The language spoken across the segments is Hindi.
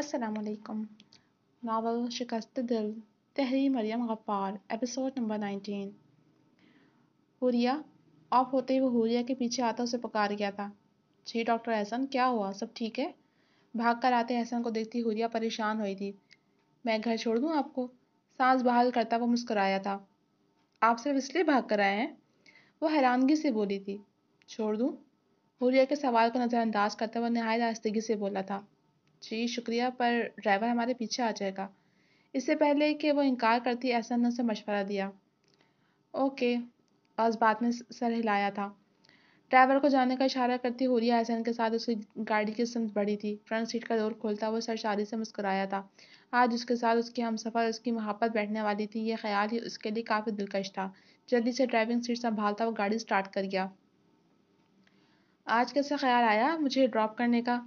असलकम नावल शिकस्त दिल तहरी Maryam Ghaffar episode number nineteen Huriya off होते ही वो हुरिया के पीछे आता उसे पुकार गया था जी डॉक्टर एहसन क्या हुआ सब ठीक है भाग कर आते एहसन को देखती हुरिया परेशान हुई थी मैं घर छोड़ दूँ आपको सांस बहाल करता वो मुस्कराया था आप सिर्फ इसलिए भाग कर आए हैं वो हैरानगी से बोली थी छोड़ दूँ हुरिया के सवाल को नज़रअंदाज करते हुए नहाय आस्तगी से बोला था जी शुक्रिया पर ड्राइवर हमारे पीछे आ जाएगा इससे पहले कि वो इनकार करती ऐसा ने उसे मशवरा दिया ओके और बाद में सर हिलाया था ड्राइवर को जाने का इशारा करती हुरिया एहसन के साथ उसकी गाड़ी की सिमत बढ़ी थी फ्रंट सीट का डोर खोलता वो सरशारी से मुस्कराया था आज उसके साथ उसकी हम सफ़र उसकी महापत बैठने वाली थी ये ख्याल ही उसके लिए काफ़ी दिलकश था जल्दी से ड्राइविंग सीट संभालता वो गाड़ी स्टार्ट कर गया आज कैसे ख्याल आया मुझे ड्रॉप करने का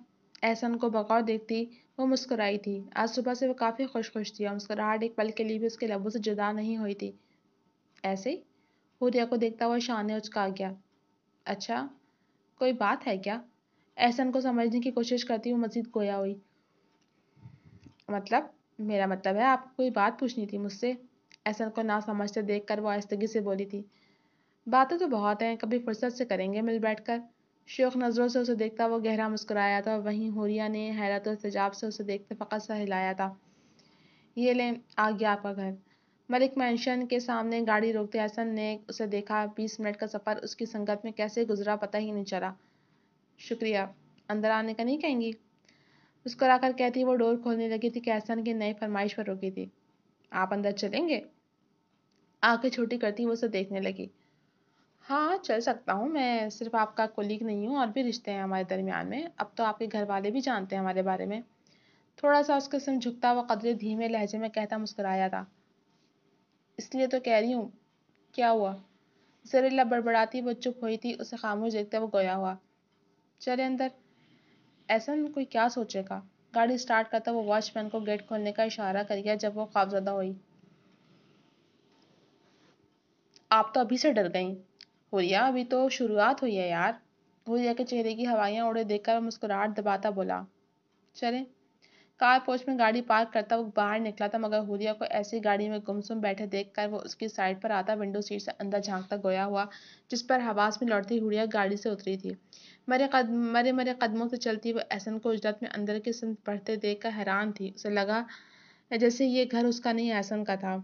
ऐसा उनको बग़ौर देखती वो मुस्कुराई थी आज सुबह से वो काफ़ी खुश खुश थी और मुस्कुराहट एक पल के लिए भी उसके लबों से जुदा नहीं हुई थी ऐसे हुरिया को देखता हुआ शान ने उचका गया अच्छा कोई बात है क्या एहसन को समझने की कोशिश करती हूँ मजीद गोया हुई मतलब मेरा मतलब है आपको कोई बात पूछनी थी मुझसे एहसन को ना समझते देख कर वो आस्तगी से बोली थी बातें तो बहुत हैं कभी फुर्सत से करेंगे मिल बैठ कर शोक नज़रों से उसे देखता वो गहरा मुस्कराया था वहीं हुरिया ने हैरत और तजाब से उसे देखते फ़कत सा हिलाया था ये ले आ गया आपका घर मलिक मैंशन के सामने गाड़ी रोकते हसन ने उसे देखा बीस मिनट का सफ़र उसकी संगत में कैसे गुजरा पता ही नहीं चला शुक्रिया अंदर आने का नहीं कहेंगी मुस्करा कर कहती वो डोर खोलने लगी थी कि हसन की नई फरमाइश पर रोकी थी आप अंदर चलेंगे आंखें छोटी करती वो उसे देखने लगी हाँ, चल सकता हूँ मैं सिर्फ़ आपका कोलीग नहीं हूँ और भी रिश्ते हैं हमारे दरमियान में। अब तो आपके घर वाले भी जानते हैं हमारे बारे में। थोड़ा-सा उसकी सिम झुकता हुआ क़दरे धीमे लहजे में कहता मुस्कराया था। इसलिए तो कह रही हूँ। क्या हुआ? ज़रीला बड़बड़ाती वो चुप हुई थी, उसे ख़ामोश देखते वो गोया हुआ। चले अंदर। ऐसा कोई क्या सोचेगा? गाड़ी स्टार्ट करता वो वॉचमैन को गेट खोलने का इशारा कर गया जब वो ख़ौफ़ज़दा हुई। आप तो अभी से डर गई हुलिया अभी तो शुरुआत हुई है यार हुलिया के चेहरे की हवाइयाँ उड़े देखकर मुस्कुराहट दबाता बोला चले कार पोच में गाड़ी पार्क करता वो बाहर निकला था मगर हुरिया को ऐसी गाड़ी में गुमसुम बैठे देखकर वो उसकी साइड पर आता विंडो सीट से अंदर झांकता गोया हुआ जिस पर हवास में लौटती हुरिया गाड़ी से उतरी थी मरे कद मरे मरे कदमों से चलती वो एहसन को उजरत में अंदर की सिंह बढ़ते देख कर हैरान थी उसे लगा जैसे ये घर उसका नहीं एहसन का था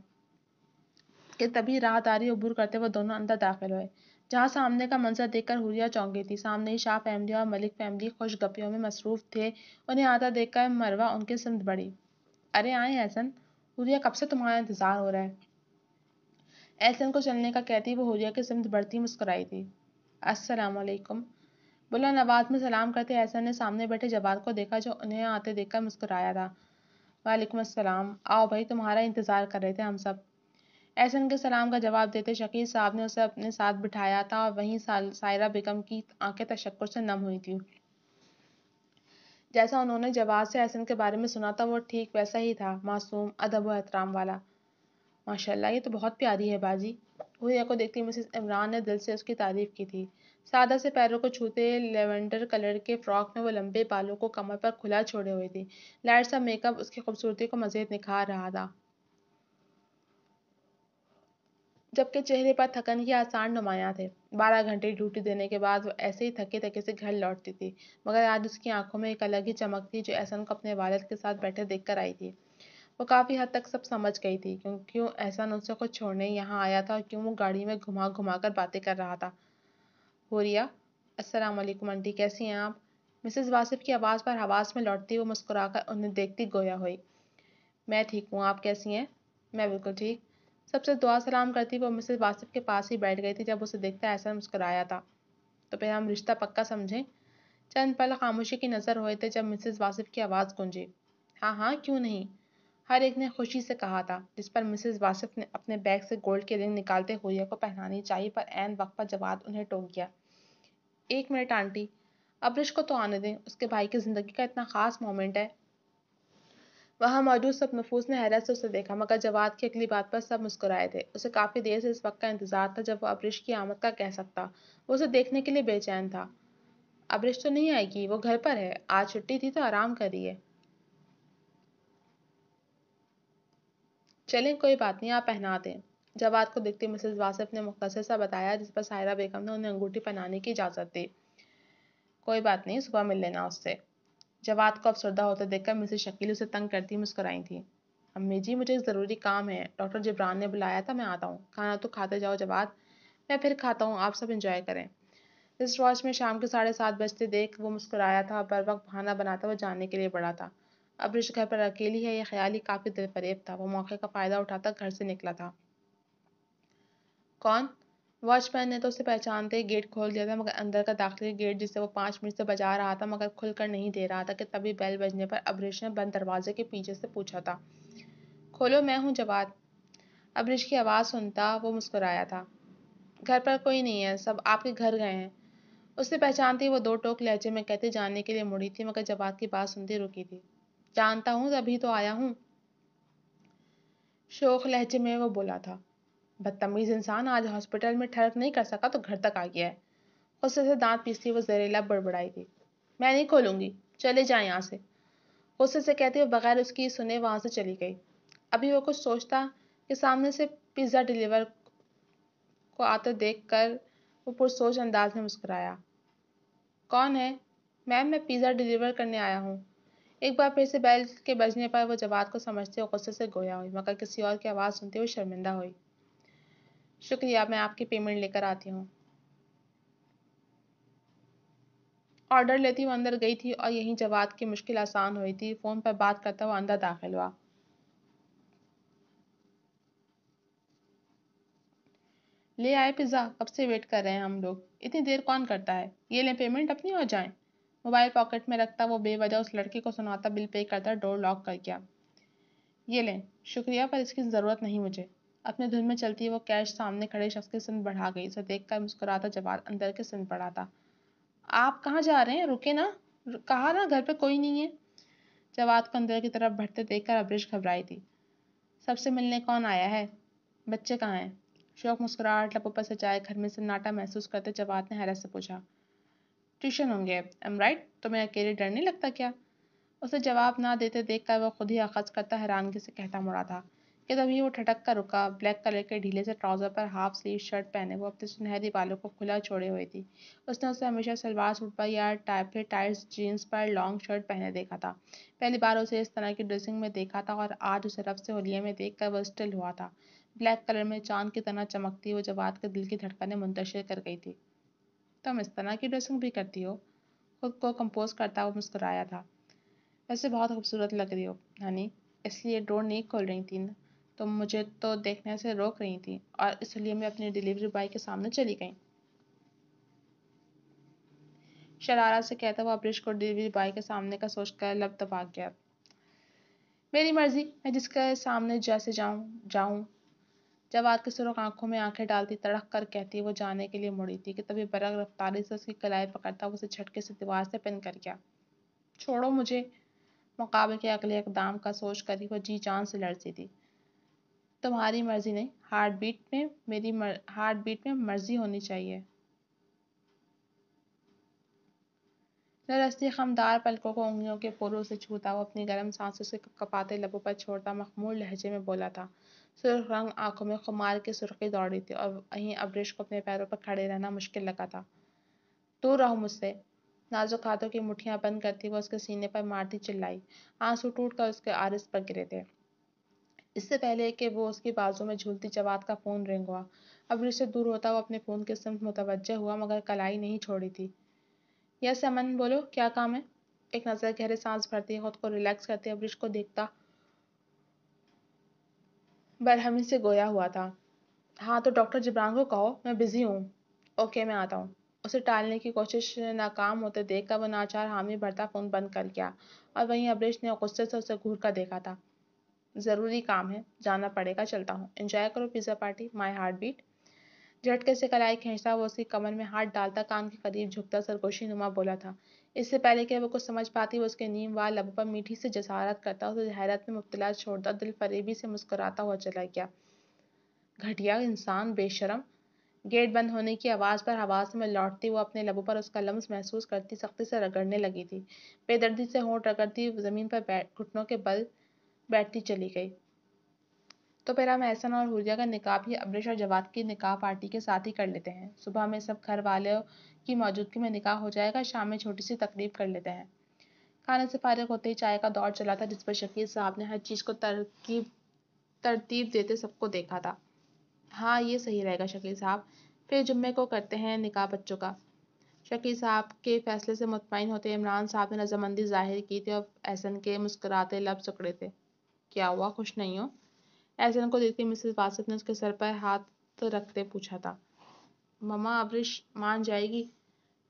कि तभी रही उबूर करते वो दोनों अंदर दाखिल हुए जहाँ सामने का मंजर देखकर हुरिया चौंक गई थी सामने ही शाह फैमिली और मलिक फैमिली खुश गपियों में मसरूफ थे उन्हें आता देखकर मरवा उनके सिमत बढ़ी अरे आए हसन हुरिया कब से तुम्हारा इंतजार हो रहा है एहसन को चलने का कहती वो हुरिया की सिमत बढ़ती मुस्कुराई थी असलकुम बुला नवाज में सलाम करते एहसन ने सामने बैठे जवाद को देखा जो उन्हें आते देखकर मुस्कुराया था वालेकुम अस्सलाम आओ भाई तुम्हारा इंतज़ार कर रहे थे हम सब एहसन के सलाम का जवाब देते शकील साहब ने उसे अपने साथ बिठाया था और वहीं सायरा बेगम की आंखें तशक्कुर से नम हुई थी जैसा उन्होंने जवाब से एहसन के बारे में सुना था वो ठीक वैसा ही था मासूम अदब व एहतराम वाला माशाल्लाह ये तो बहुत प्यारी है बाजी हुरिया को देखती मिसेस इमरान ने दिल से उसकी तारीफ की थी सादा से पैरों को छूते लेवेंडर कलर के फ्रॉक में वो लंबे बालों को कमर पर खुला छोड़े हुए थे लाइट सा मेकअप उसकी खूबसूरती को मज़ीद निखार रहा था जबकि चेहरे पर थकन के आसार नुमायाँ थे बारह घंटे ड्यूटी देने के बाद वो ऐसे ही थके थके से घर लौटती थी मगर आज उसकी आंखों में एक अलग ही चमक थी जो एहसन को अपने वालद के साथ बैठे देख कर आई थी वो काफ़ी हद तक सब समझ गई थी क्योंकि ऐसा एहसन उसे को छोड़ने यहाँ आया था और क्यों वो गाड़ी में घुमा घुमा कर बातें कर रहा था होरिया रिया वालेकुम आंटी कैसी हैं आप मिसेस वासिफ की आवाज़ पर हवास में लौटती वो मुस्कुराकर उन्हें देखती गोया हुई मैं ठीक हूँ आप कैसी हैं मैं बिल्कुल ठीक सबसे दुआ सलाम करती वो मिसेज वासिफ के पास ही बैठ गई थी जब उसे देखता ऐसा मुस्कराया था तो फिर हम रिश्ता पक्का समझें चंद पल खामोशी की नज़र हुए थे जब मिसेज वासिफ की आवाज़ गूंजी हाँ हाँ क्यों नहीं हर एक ने खुशी से कहा था जिस पर मिसेज वासिफ ने अपने बैग से गोल्ड के रिंग निकालते हुए को पहनानी चाहिए पर एन वक्त पर जवाब उन्हें टोक गया एक मिनट आंटी अब्रिश को तो आने दें उसके भाई की ज़िंदगी का इतना ख़ास मोमेंट है वहाँ मौजूद सब नफूस ने हैरत से उसे देखा मगर जवाब की अगली बात पर सब मुस्कुराए थे उसे काफ़ी देर से इस वक्त का इंतज़ार था जब वो अब्रिश की आमद का कह सकता वो उसे देखने के लिए बेचैन था अब्रिश तो नहीं आएगी वो घर पर है आज छुट्टी थी तो आराम करिए चलें कोई बात नहीं आप पहना दें जवाद को देखते मिसेज वासिफ ने मुख्तर सा बताया जिस पर सायरा बेगम ने उन्हें अंगूठी पहनाने की इजाज़त दी कोई बात नहीं सुबह मिल लेना उससे जवाद को अफसरदा होता देखकर मिसेस शकील उसे तंग करती मुस्कुराई थी अम्मी जी मुझे एक ज़रूरी काम है डॉक्टर जबरान ने बुलाया था मैं आता हूँ खाना तो खाते जाओ जवाब मैं फिर खाता हूँ आप सब इंजॉय करें इस वॉच में शाम के साढ़े सात बजते देख वो मुस्कुराया था बर वक्त बहाना बनाता वो जाने के लिए बड़ा था अब रिश घर पर अकेली है यह ख्याल ही काफ़ी दिलफरेब था वो मौके का फ़ायदा उठाता घर से निकला था कौन वॉचमैन ने तो उसे पहचानते ही गेट खोल दिया था मगर अंदर का दाखिली गेट जिसे वो पाँच मिनट से बजा रहा था मगर खुलकर नहीं दे रहा था कि तभी बैल बजने पर अब्रिश ने बंद दरवाजे के पीछे से पूछा था खोलो मैं हूँ जवाब अब्रिश की आवाज़ सुनता वो मुस्कुराया था घर पर कोई नहीं है सब आपके घर गए हैं उसने पहचानती वो दो टोक लहजे में कहते जाने के लिए मुड़ी थी मगर जवाब की बात सुनती रुकी थी जानता हूँ तभी तो आया हूँ शोक लहजे में वो बोला था बदतमीज इंसान आज हॉस्पिटल में ठड़क नहीं कर सका तो घर तक आ गया है उससे से दांत पीसती वो जहरीला बड़बड़ाई गई मैं नहीं खोलूंगी चले जाए यहाँ से गुस्से से कहते हुए बगैर उसकी सुने वहाँ से चली गई अभी वो कुछ सोचता कि सामने से पिज़्ज़ा डिलीवर को आते देख कर वो पुरसोच अंदाज में मुस्कराया कौन है मैम मैं पिज़्ज़ा डिलीवर करने आया हूँ एक बार फिर से बैल के बजने पर वो जवाब को समझते हुए गुस्से से गोया हुई मगर किसी और की आवाज़ सुनते हुए शर्मिंदा हुई शुक्रिया मैं आपकी पेमेंट लेकर आती हूँ ऑर्डर लेती हुआ अंदर गई थी और यहीं जवाब की मुश्किल आसान हुई थी फ़ोन पर बात करता हुआ अंदर दाखिल हुआ ले आए पिज़्ज़ा कब से वेट कर रहे हैं हम लोग इतनी देर कौन करता है ये लें पेमेंट अपनी और जाए मोबाइल पॉकेट में रखता वो बेवजह उस लड़की को सुनाता बिल पे करता डोर लॉक कर गया ये लें शुक्रिया पर इसकी ज़रूरत नहीं मुझे अपने धुन में चलती है वो कैश सामने खड़े शख्स की सिमत बढ़ा गई उसे देखकर मुस्कुराता जवाब अंदर के सिमत पड़ा था आप कहाँ जा रहे हैं रुके ना कहा ना घर पे कोई नहीं है जवाब को अंदर की तरफ बढ़ते देख कर अब्रिश घबराई थी सबसे मिलने कौन आया है बच्चे कहाँ हैं शौक मुस्कुराहट लपो पर सजाए घर में सन्नाटा महसूस करते जवाब ने हैरत से पूछा ट्यूशन होंगे एम राइट तुम्हें अकेले डर नहीं लगता क्या उसे जवाब ना देते देख कर वह खुद ही अखज करता हैरानगी से कहता मुड़ा था ये तभी वो ठटक कर रुका ब्लैक कलर के ढीले से ट्राउजर पर हाफ स्लीव शर्ट पहने वो अपने सुनहरी बालों को खुला छोड़े हुए थी उसने उसे हमेशा सलवार सूट पर या टाइप फिर टाइट्स जीन्स पर लॉन्ग शर्ट पहने देखा था पहली बार उसे इस तरह की ड्रेसिंग में देखा था और आज उसे रफ से होलिया में देख कर वह स्टिल हुआ था ब्लैक कलर में चांद की तरह चमकती वो जवाब के दिल की धड़कने मुंतशिर कर गई थी तुम इस तरह की ड्रेसिंग भी करती हो खुद को कंपोज करता वो मुस्कुराया था वैसे बहुत खूबसूरत लग रही हो हनी इसलिए डोर नहीं खोल रही थी ना तो मुझे तो देखने से रोक रही थी और इसलिए मैं अपने डिलीवरी बॉय के सामने चली गई शरारा से कहता हुआ अब्रिश को डिलीवरी बॉय के सामने का सोचकर लब दबा गया मेरी मर्जी मैं जिसके सामने जैसे जाऊँ जाऊँ जवाद के सुरख आंखों में आंखें डालती तड़क कर कहती वो जाने के लिए मुड़ी थी कि तभी बरक रफ्तारी से उसकी कलाई पकड़ता उसे झटके से दीवार से पिन कर गया छोड़ो मुझे मुकाबले के अगले इकदाम का सोच कर ही वो जी जान से लड़ती थी तुम्हारी मर्जी नहीं हार्ट बीट में मेरी मर, हार्ट बीट में मर्जी होनी चाहिए नरस्ती खमदार पलकों को उंगलियों के पोरों से छूता वो अपनी गर्म सांसों से कपाते लबों पर छोड़ता मखमूल लहजे में बोला था सुर्ख रंग आंखों में खुमार की सुर्खी दौड़ी थी और वहीं अब्रिश को अपने पैरों पर खड़े रहना मुश्किल लगा था दूर रहो मुझसे नाजुक हाथों की मुठियां बंद करती वह उसके सीने पर मारती चिल्लाई आंसू टूट कर उसके आरिस पर गिरे थे इससे पहले कि वो उसकी बाजू में झूलती जवाद का फ़ोन रिंग हुआ अब से दूर होता वो अपने फ़ोन के सिम मुतवजह हुआ मगर कलाई नहीं छोड़ी थी यस अमन बोलो क्या काम है एक नज़र गहरे सांस भरती खुद को रिलैक्स करते अब्रिश को देखता बरहमी से गोया हुआ था हाँ तो डॉक्टर जबरान को कहो मैं बिज़ी हूँ ओके मैं आता हूँ उसे टालने की कोशिश नाकाम होते देखकर वो नाचार हामी भरता फ़ोन बंद कर गया और वहीं अब्रेश ने गुस्से से उसे घूर कर देखा था ज़रूरी काम है जाना पड़ेगा चलता हूँ एंजॉय करो pizza party my heart beat झटके से कलाई खींचता वो उसकी कमर में हाथ डालता कान के करीब झुकता सरगोशी नुमा बोला था इससे पहले कि वो कुछ समझ पाती वो उसके नीम वाल लबों पर मीठी से जसारत करता उसे हैरत में मुबतला छोड़ता दिल फरीबी से मुस्कुराता हुआ चला गया घटिया इंसान बेशरम गेट बंद होने की आवाज़ पर आवाज़ में लौटती वो अपने लबों पर उसका लम्स महसूस करती सख्ती से रगड़ने लगी थी बेदर्दी से होंठ रगड़ती ज़मीन पर बैठ घुटनों के बल बैठती चली गई तो हम एहसन और हुरिया का निकाह भी अब्रेश और जवाद की निकाह पार्टी के साथ ही कर लेते हैं सुबह में सब घर वालों की मौजूदगी में निकाह हो जाएगा शाम में छोटी सी तकरीब कर लेते हैं खाने से फारग होते ही चाय का दौर चला था जिस पर शकील साहब ने हर चीज़ को तरकीब तरतीब देते सबको देखा था हाँ ये सही रहेगा शकील साहब फिर जुम्मे को करते हैं निकाह बच्चों का शकील साहब के फैसले से मुतमिन होते इमरान साहब ने रजामंदी जाहिर की थी और एहसन के मुस्कुराते लब सकड़े थे क्या हुआ खुश नहीं हो ऐसे उनको देखते मिसेस वासिफ ने उसके सर पर हाथ रखते पूछा था ममा अबरिश मान जाएगी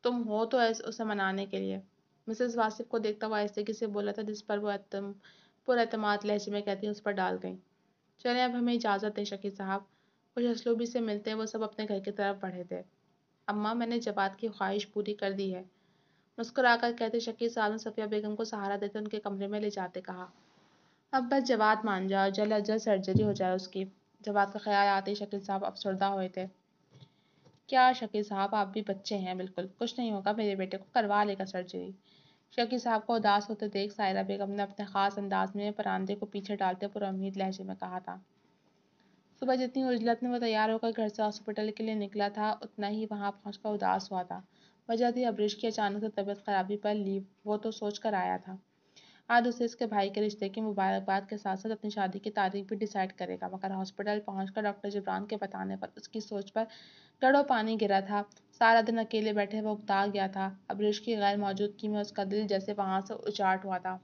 तुम हो तो ऐसे उसे मनाने के लिए मिसेस वासिफ को देखता हुआ ऐसे किसे बोला था जिस पर वो एतम पुरतमाद लहजे में कहती उस पर डाल गई चले अब हमें इजाज़त दें शकी साहब कुछ असलूबी से मिलते वो सब अपने घर की तरफ बढ़े थे अम्मा मैंने जवाब की ख्वाहिश पूरी कर दी है मुस्कुराकर कहते शकी साहब ने सफ़िया बेगम को सहारा देते उनके कमरे में ले जाते कहा अब बस जवाब मान जाओ जल्द अज जल्द सर्जरी हो जाए उसकी जवाब का ख्याल आते ही शकील साहब अफसरदा हुए थे क्या शकील साहब आप भी बच्चे हैं बिल्कुल कुछ नहीं होगा मेरे बेटे को करवा लेगा सर्जरी शकील साहब को उदास होते देख सायरा बेगम ने अपने ख़ास अंदाज में परांदे को पीछे डालते पुरमीद लहजे में कहा था सुबह जितनी उजलत में वो तैयार होकर घर से हॉस्पिटल के लिए निकला था उतना ही वहाँ पहुँच उदास हुआ था वजह थी अब्रिश की अचानक से तबीयत खराबी पर ली वो तो सोच कर आया था आज उसे इसके भाई के रिश्ते की मुबारकबाद के साथ साथ अपनी शादी की तारीख भी डिसाइड करेगा मगर हॉस्पिटल पहुंचकर डॉक्टर जबरान के बताने पर उसकी सोच पर कड़ों पानी गिरा था सारा दिन अकेले बैठे वो उकता गया था अब अबरीश की गैर मौजूदगी में उसका दिल जैसे वहां से उचाट हुआ था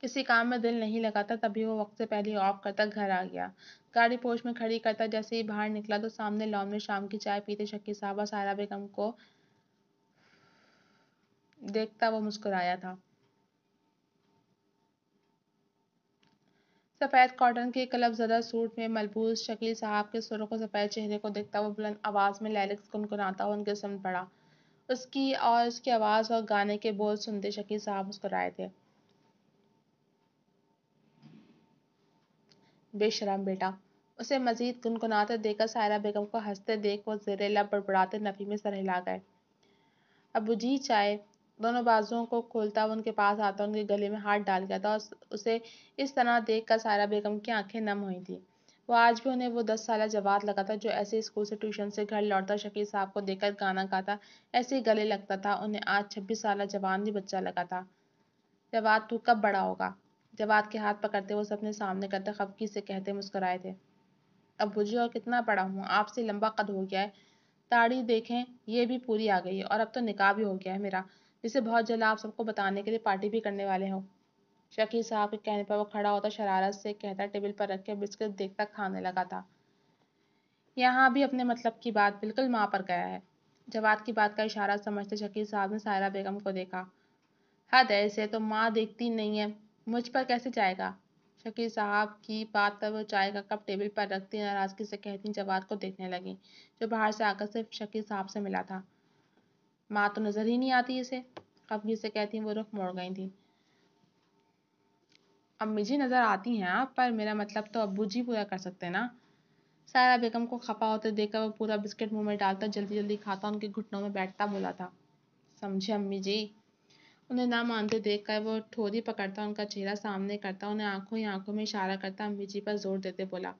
किसी काम में दिल नहीं लगाता तभी वो वक्त से पहले ऑफ करता घर आ गया गाड़ी पोस्ट में खड़ी करता जैसे ही बाहर निकला तो सामने लॉन में शाम की चाय पीते शक्की साहब और सारा बेगम को देखता वो मुस्कुराया था सफ़ेद कॉटन के कलब ज़दा सूट में मलबूज शकील साहब के सुरों को सफ़ेद चेहरे को देखता वो बुलंद आवाज़ में लैलिक्स गुनगुनाता हुआ उनके सुन पड़ा उसकी और उसकी आवाज़ और गाने के बोल सुनते शकील साहब मुस्कुराए थे बेशरम बेटा उसे मजीद गुनगुनाते देखकर सायरा बेगम को हंसते देख वो जरेला बड़बड़ाते नफी में सर हिला गए अबू जी चाय दोनों बाजुओं को खोलता उनके पास आता उनके गले में हाथ डाल गया था और उसे इस तरह देख कर सारा बेगम की आंखें नम हुई थी वो आज भी उन्हें वो दस साल जवाब लगा था जो ऐसे स्कूल से ट्यूशन से घर लौटता शकील साहब को देखकर गाना गाता ऐसे ही गले लगता था उन्हें आज छब्बीस साल जवान भी बच्चा लगा था जवाब तू कब बड़ा होगा जवाब के हाथ पकड़ते वो सबने सामने करते खबकी से कहते मुस्कुराए थे अब बुझे और कितना बड़ा हूँ आपसे लंबा कद हो गया है ताड़ी देखें ये भी पूरी आ गई है और अब तो निकाह भी हो गया है मेरा जिसे बहुत जल्द आप सबको बताने के लिए पार्टी भी करने वाले हो शकी साहब के कहने पर वो खड़ा होता शरारत से कहता टेबल पर रख के बिस्किट देखता खाने लगा था यहाँ भी अपने मतलब की बात बिल्कुल माँ पर गया है जवाब की बात का इशारा समझते शकील साहब ने सायरा बेगम को देखा हद ऐसे तो माँ देखती नहीं है मुझ पर कैसे जाएगा शकील साहब की बात पर वो चाय का कप टेबल पर रखती नाराजगी से कहती जवाब को देखने लगी जो बाहर से आकर सिर्फ शकील साहब से मिला था माँ तो नज़र ही नहीं आती इसे अब जिसे कहती हैं वो रुख मोड़ गई थी अब मुझे नज़र आती हैं आप पर मेरा मतलब तो अबू जी पूरा कर सकते हैं ना सारा बेगम को खपा होते देखकर वो पूरा बिस्किट मुंह में डालता जल्दी जल्दी खाता उनके घुटनों में बैठता बोला था समझे अम्मी जी उन्हें ना मानते देख कर वो ठोरी पकड़ता उनका चेहरा सामने करता उन्हें आंखों ही आंखों में इशारा करता अम्मी जी पर जोर देते बोला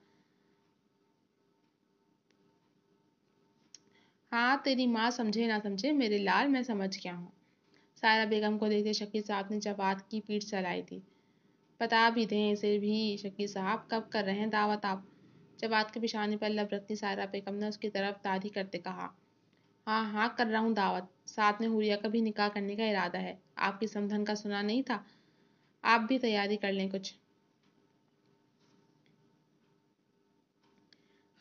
हाँ तेरी माँ समझे ना समझे मेरे लाल मैं समझ गया हूँ सारा बेगम को देखते शकील साहब ने जवाब की पीठ चलाई थी बता भी दें इसे भी शकील साहब कब कर रहे हैं दावत आप जवाद के पिछाने पर लब रखती सारा बेगम ने उसकी तरफ दादी करते कहा हाँ हाँ कर रहा हूँ दावत साथ में हुरिया का भी निकाह करने का इरादा है आपकी समधन का सुना नहीं था आप भी तैयारी कर लें कुछ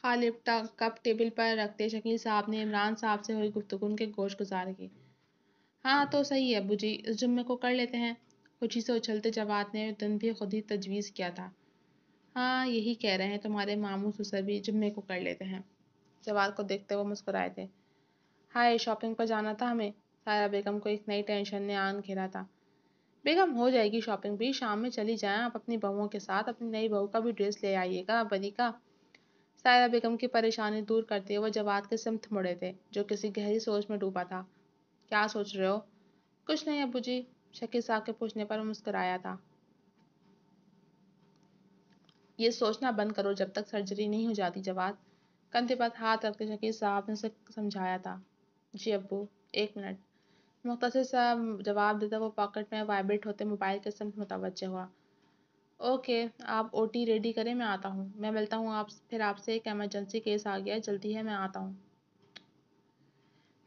हा लिपटा कप टेबल पर रखते शकील साहब ने इमरान साहब से हुई गुफ्तगु के गोश गुजार की हाँ तो सही है अबू जी इस जुम्मे को कर लेते हैं खुशी से उछलते जवाब ने दिन भी खुद ही तजवीज़ किया था हाँ यही कह रहे हैं तुम्हारे मामू सुसर भी जुम्मे को कर लेते हैं जवाब को देखते हुए मुस्कुराए थे हाय शॉपिंग पर जाना था हमें सारा बेगम को एक नई टेंशन ने आन घेरा था बेगम हो जाएगी शॉपिंग भी शाम में चली जाएं आप अपनी बहुओं के साथ अपनी नई बहू का भी ड्रेस ले आइएगा बनी का सायरा बेगम की परेशानी दूर करते हुए जवाद के सिमत मुड़े थे जो किसी गहरी सोच में डूबा था क्या सोच रहे हो कुछ नहीं अबू जी शकी साहब के पूछने पर मुस्कराया था ये सोचना बंद करो जब तक सर्जरी नहीं हो जाती जवाब कंधे पर हाथ रख के शकी साहब ने उसे समझाया था जी अबू एक मिनट मुख्तर सा जवाब देता वो पॉकेट में वाइब्रेट होते मोबाइल के संग मुतवजह हुआ ओके आप ओ टी रेडी करें मैं आता हूँ मैं मिलता हूँ आप फिर आपसे एक एमरजेंसी केस आ गया है जल्दी है मैं आता हूँ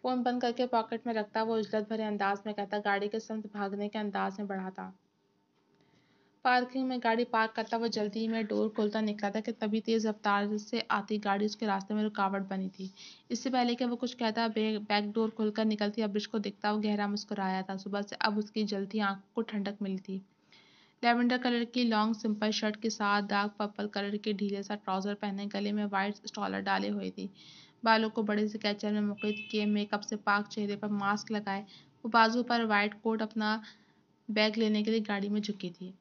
फ़ोन बंद करके पॉकेट में रखता वो इज्जत भरे अंदाज में कहता गाड़ी के संत भागने के अंदाज में बढ़ाता पार्किंग में गाड़ी पार्क करता वो जल्दी ही में डोर खोलता निकला था कि तभी तेज़ रफ्तार से आती गाड़ी उसके रास्ते में रुकावट बनी थी इससे पहले कि वो कुछ कहता बैक डोर खोलकर निकलती अब्रिश को देखता वो गहरा मुस्कुराया था सुबह से अब उसकी जल्दी आंखों को ठंडक मिली थी लेवेंडर कलर की लॉन्ग सिंपल शर्ट के साथ डार्क पर्पल कलर के ढीले सा ट्राउजर पहने गले में वाइट स्टॉलर डाले हुए थी बालों को बड़े से कैचर में मुकद किए मेकअप से पाक चेहरे पर मास्क लगाए वो बाजू पर वाइट कोट अपना बैग लेने के लिए गाड़ी में झुकी थी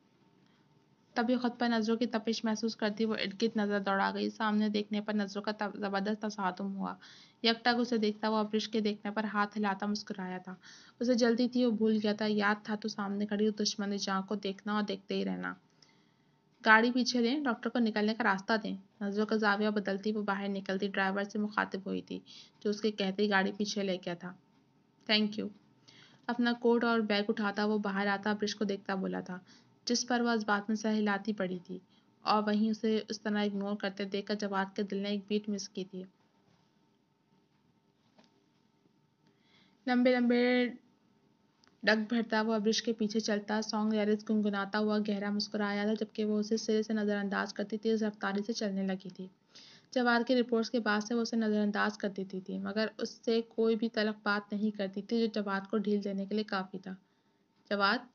तभी खुद पर नज़रों की तपिश महसूस करती वो इर्द नज़र दौड़ा गई सामने देखने पर नज़रों का ज़बरदस्त तसातुम हुआ यकटक उसे देखता वो ब्रिश के देखने पर हाथ हिलाता मुस्कुराया था उसे जल्दी थी वो भूल गया था याद था तो सामने खड़ी दुश्मन जहाँ को देखना और देखते ही रहना गाड़ी पीछे दें डॉक्टर को निकलने का रास्ता दें नज़रों का जाविया बदलती वो बाहर निकलती ड्राइवर से मुखातिब हुई थी जो उसके कहते ही गाड़ी पीछे ले गया था थैंक यू अपना कोट और बैग उठाता वो बाहर आता ब्रिश को देखता बोला था जिस पर वह इस बात में सहलाती पड़ी थी और वहीं उसे उस तरह इग्नोर करते देखकर जवाद के दिल ने एक बीट मिस की थी लंबे लंबे डग भरता हुआ ब्रिज के पीछे चलता सॉन्ग लैरिस गुनगुनाता हुआ गहरा मुस्कुराया था जबकि वो उसे सिरे से नज़रअंदाज करती थी रफ्तारी से चलने लगी थी जवाब के रिपोर्ट्स के बाद से वो उसे नज़रअंदाज कर देती थी मगर उससे कोई भी तलक बात नहीं करती थी जो जवाद को ढील देने के लिए काफ़ी था जवाद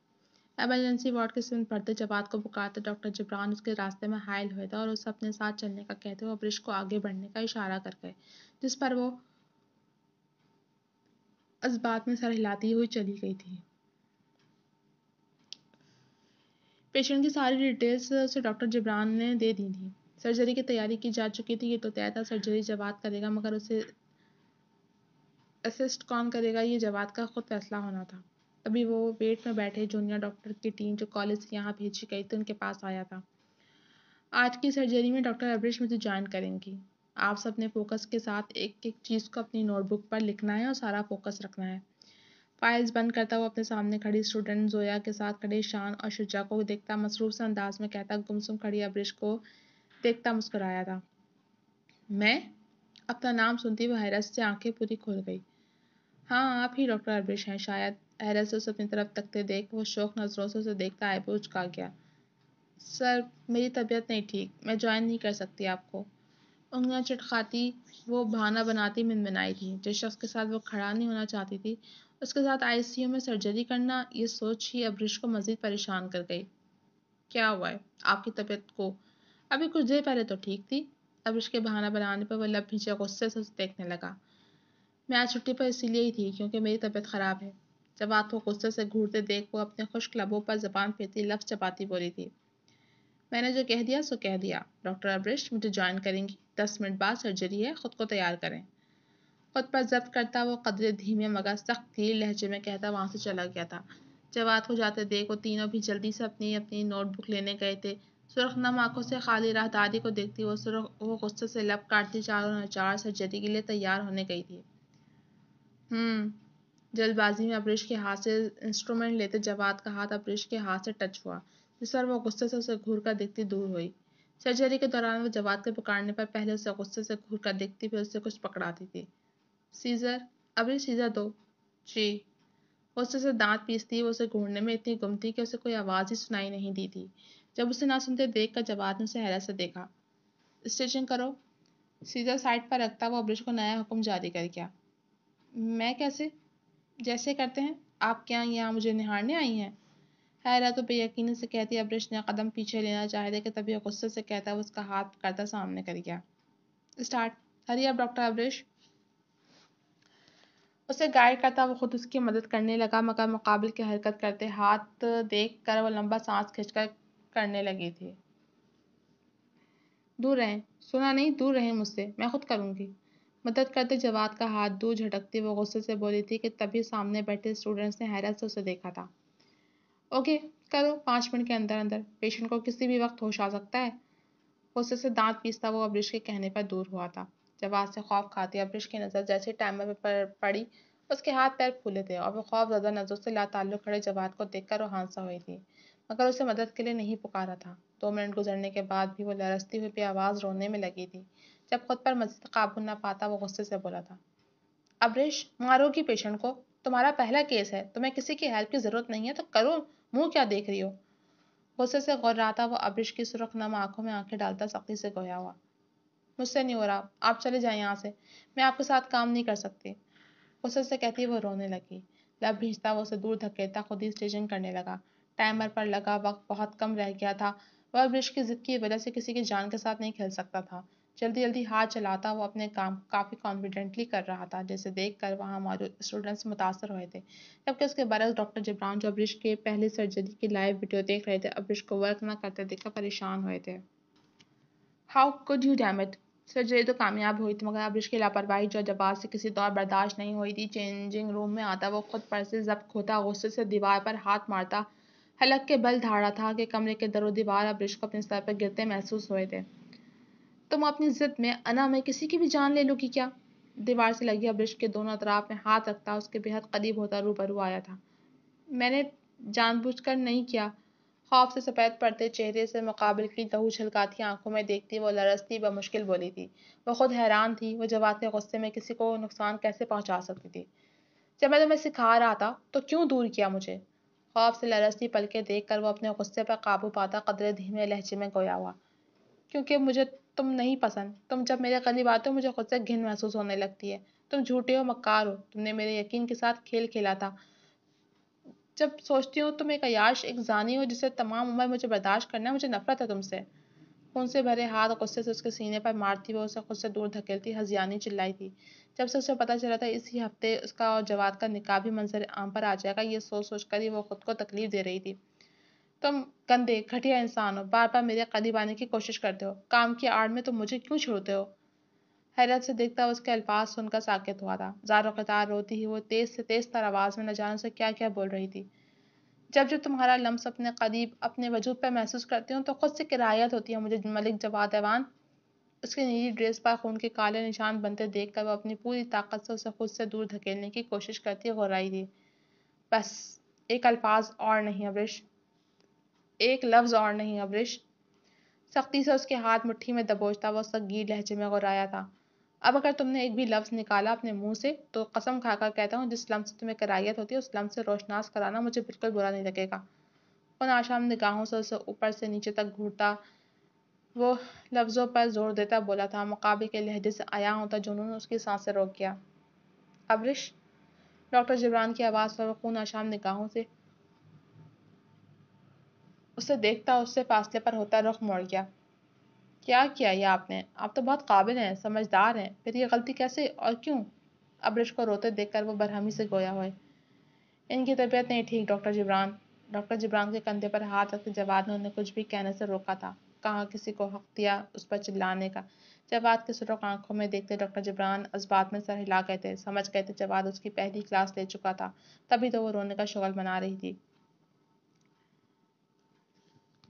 एमरजेंसी वार्ड के सिमन पढ़ते जवाद को पुकारते तो डॉक्टर जबरान उसके रास्ते में हायल हुए थे और उसे अपने साथ चलने का कहते हुए ब्रिश को आगे बढ़ने का इशारा कर गए जिस पर वो इस बात में सर हिलाती हुई चली गई थी पेशेंट की सारी डिटेल्स उसे डॉक्टर जबरान ने दे दी थी सर्जरी की तैयारी की जा चुकी थी ये तो तय था सर्जरी जवाब करेगा मगर उसे असिस्ट कौन करेगा ये जवाब का खुद फैसला होना था अभी वो वेट में बैठे जूनियर डॉक्टर की टीम जो कॉलेज से यहाँ भेजी गई थी उनके पास आया था आज की सर्जरी में डॉक्टर अबरीश मुझे ज्वाइन करेंगी आप ने फोकस के साथ एक एक चीज़ को अपनी नोटबुक पर लिखना है और सारा फोकस रखना है फाइल्स बंद करता वो अपने सामने खड़ी स्टूडेंट जोया के साथ खड़े शान और शुजा को देखता मसरूफ से अंदाज में कहता गुमसुम खड़ी अब्रिश को देखता मुस्कुराया था मैं अपना नाम सुनती हुए हैरत से आंखें पूरी खुल गई हाँ आप ही डॉक्टर अब्रिश हैं शायद हैरत से उसे अपनी तरफ तकते देख वो शौक नज़रों से उसे देखता पर उचका गया सर मेरी तबीयत नहीं ठीक मैं ज्वाइन नहीं कर सकती आपको उंगलियाँ चटखाती वो बहाना बनाती मिनमिनाई थी जिस शख्स के साथ वो खड़ा नहीं होना चाहती थी उसके साथ आईसीयू में सर्जरी करना ये सोच ही अब्रिश को मज़ीद परेशान कर गई क्या हुआ है आपकी तबीयत को अभी कुछ देर पहले तो ठीक थी अब्रिश के बहाना बनाने पर वह लब भिंचे गुस्से से देखने लगा मैं आज छुट्टी पर इसीलिए ही थी क्योंकि मेरी तबीयत ख़राब है जमात को गुस्से से घूरते देख वो अपने खुश्क लबों पर जबान फेरती लफ्ज़ चपाती बोली थी मैंने जो कह दिया सो कह दिया डॉक्टर अब्रिश मुझे ज्वाइन करेंगी दस मिनट बाद सर्जरी है ख़ुद को तैयार करें खुद पर जब्त करता वो कदरे धीमे मगर सख्त धीर लहजे में कहता वहाँ से चला गया था जवाद को जाते देख वो तीनों भी जल्दी से अपनी अपनी नोटबुक लेने गए थे सुरख नम आंखों से खाली राहदारी को देखती वो सुरख वो गुस्से से लप काटती चारों चार सर्जरी के लिए तैयार होने गई थी हम्म जल्दबाजी में अमरीश के हाथ से इंस्ट्रूमेंट लेते जवाद का हाथ अमरीश के हाथ से टच हुआ जिस पर वो गुस्से से उसे घूर कर देखती दूर हुई सर्जरी के दौरान वो जवाद के पकड़ने पर पहले उसे गुस्से से घूर कर देखती फिर उसे कुछ पकड़ाती थी सीजर अबरी सीजर दो जी गुस्से से दांत पीसती वो उसे घूरने में इतनी गुम थी कि उसे कोई आवाज़ ही सुनाई नहीं दी थी जब उसे ना सुनते देख कर जवाद ने उसे हैरत से देखा स्टिचिंग करो सीजर साइड पर रखता वो अब्रिश को नया हुक्म जारी कर गया मैं कैसे जैसे करते हैं आप क्या यहाँ मुझे निहारने आई हैं हैरा तो बेयकीन से कहती अब्रिश ने कदम पीछे लेना चाह रहे थे तभी गुस्से से कहता उसका हाथ करता सामने कर गया स्टार्ट हरी अब डॉक्टर अब्रिश उसे गाइड करता वो खुद उसकी मदद करने लगा मगर मुकाबल की हरकत करते हाथ देख कर वह लंबा सांस खींचकर करने लगी थी दूर रहें सुना नहीं दूर रहें मुझसे मैं खुद करूँगी मदद करते जवाद का हाथ दूर झटकती वो गुस्से से बोली थी कि तभी सामने बैठे स्टूडेंट्स ने हैरत से उसे देखा था ओके करो पाँच मिनट के अंदर अंदर पेशेंट को किसी भी वक्त होश आ सकता है गुस्से से दांत पीसता वो अब्रिश के कहने पर दूर हुआ था जवाब से खौफ खाती अब्रिश की नज़र जैसे टाइमर पर पड़ी उसके हाथ पैर फूले थे और वो खौफ ज़्यादा नज़र से लाताल्लुक खड़े जवाद को देखकर रोहान हादसा हुई थी मगर उसे मदद के लिए नहीं पुकारा था दो मिनट गुजरने के बाद भी वो लरसती हुई पे आवाज़ रोने में लगी थी जब खुद पर मजीद काबू ना पाता वो गुस्से से बोला था अबरेश मारोगी पेशेंट को तुम्हारा पहला केस है तुम्हें किसी की हेल्प की ज़रूरत नहीं है तो करो मुंह क्या देख रही हो गुस्से से गौर रहा था वो अबरिश की सुरख नम आंखों में आंखें डालता सख्ती से गोया हुआ मुझसे नहीं हो रहा आप चले जाए यहाँ से मैं आपके साथ काम नहीं कर सकती गुस्से से कहती वो रोने लगी लब भीजता वो उसे दूर धकेलता खुद ही स्टेजिंग करने लगा टाइमर पर लगा वक्त बहुत कम रह गया था वह अबरिश की जिद की वजह से किसी की जान के साथ नहीं खेल सकता था जल्दी जल्दी हाथ चलाता वो अपने काम काफ़ी कॉन्फिडेंटली कर रहा था जैसे देख कर वहाँ हमारे स्टूडेंट्स मुतासर हुए थे जबकि उसके बरस डॉक्टर जबरान जो अब्रिश के पहले सर्जरी की लाइव वीडियो देख रहे थे अब्रिश को वर्क ना करते देखकर परेशान हुए थे how could you damn it surgery तो कामयाब हुई थी मगर अब्रिश की लापरवाही जो जवाब से किसी तौर बर्दाश्त नहीं हुई थी चेंजिंग रूम में आता वो खुद पर से जब्त होता गुस्से से दीवार पर हाथ मारता हलक के बल धारा था कि कमरे के दरों दीवार अब्रिश को अपने सर पर गिरते महसूस हुए थे तुम तो अपनी जिद में अना में किसी की भी जान ले कि क्या दीवार से लगी ब्रिज के दोनों अतराफ में हाथ रखता उसके बेहद करीब होता रूबरू आया था मैंने जानबूझकर नहीं किया खौफ से सफ़ेद पड़ते चेहरे से मुकाबल की लहू छलकाती आंखों में देखती वो लरसती व मुश्किल बोली थी वह खुद हैरान थी वह जवाब के गुस्से में किसी को नुकसान कैसे पहुंचा सकती थी जब मैं तुम्हें सिखा रहा था तो क्यों दूर किया मुझे खौफ से लरसती पलके देख कर वो अपने गुस्से पर काबू पाता कदरे धीमे लहजे में गोया हुआ क्योंकि मुझे तुम नहीं पसंद तुम जब मेरे करीब आते हो मुझे खुद से घिन महसूस होने लगती है तुम झूठे हो मक्कार हो तुमने मेरे यकीन के साथ खेल खेला था जब सोचती हूँ तुम एक अयाश एक जानी हो जिसे तमाम उम्र मुझे बर्दाश्त करना है मुझे नफरत है तुमसे खून से भरे हाथ गुस्से से उसके सीने पर मारती हुई उसे खुद से दूर धकेलती हजियानी चिल्लाई थी जब से उसे पता चला था इसी हफ्ते उसका और जवाद का निकाह भी मंजर आम पर आ जाएगा ये सोच सोच कर ही वो खुद को तकलीफ दे रही थी तुम गंदे घटिया इंसान हो बार बार मेरे करीब आने की कोशिश करते हो काम की आड़ में तुम मुझे क्यों छोड़ते हो हैरत से देखता उसके अल्फाज सुनकर साकित हुआ था जारो कतार रोती ही वो तेज से तेज तर आवाज़ में न जाने से क्या क्या बोल रही थी जब जब तुम्हारा लम्स अपने करीब अपने वजूद पर महसूस करती हूँ तो खुद से किरायत होती है मुझे मलिक जवाद ऐवान उसके निजी ड्रेस पर खून के काले निशान बनते देख कर वह अपनी पूरी ताकत से उसे खुद से दूर धकेलने की कोशिश करती हो रही थी बस एक अल्फाज और नहीं अवरिश एक लफ्ज़ और नहीं अब्रिश सख्ती से उसके हाथ मुट्ठी में दबोचता वह उसका गीर लहजे में गुराया था अब अगर तुमने एक भी लफ्ज़ निकाला अपने मुंह से तो कसम खाकर कहता हूँ जिस लम्ब से तुम्हें कराहियत होती है उस लम्ब से रोशनास कराना मुझे बिल्कुल बुरा नहीं लगेगा उन आशाम निगाहों से उसे ऊपर से नीचे तक घूरता वो लफ्ज़ों पर जोर देता बोला था मुकाबले के लहजे से आया होता जुनून उसकी सांस से रोक गया अब्रिश डॉक्टर जबरान की आवाज़ पर वो खून आशाम निगाहों से उसे देखता उससे फासले पर होता रुख मोड़ गया क्या किया ये आपने आप तो बहुत काबिल हैं समझदार हैं फिर ये गलती कैसे और क्यों अब्रिश को रोते देखकर वो बरहमी से गोया हुए इनकी तबीयत नहीं ठीक डॉक्टर जिब्रान डॉक्टर जिब्रान के कंधे पर हाथ रखते जवाब ने उन्हें कुछ भी कहने से रोका था कहाँ किसी को हक दिया उस पर चिल्लाने का जवाब के सुरख आंखों में देखते डॉक्टर जिब्रान बात में सर हिला गए थे समझ गए थे जवाद उसकी पहली क्लास ले चुका था तभी तो वो रोने का शुगल बना रही थी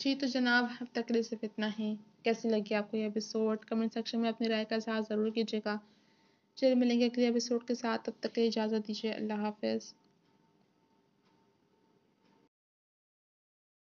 जी तो जनाब अब तक के लिए सिर्फ इतना ही कैसी लगी आपको ये एपिसोड कमेंट सेक्शन में अपनी राय का इजहार ज़रूर कीजिएगा चलिए मिलेंगे अगले एपिसोड के साथ तब तक के इजाज़त दीजिए अल्लाह हाफिज़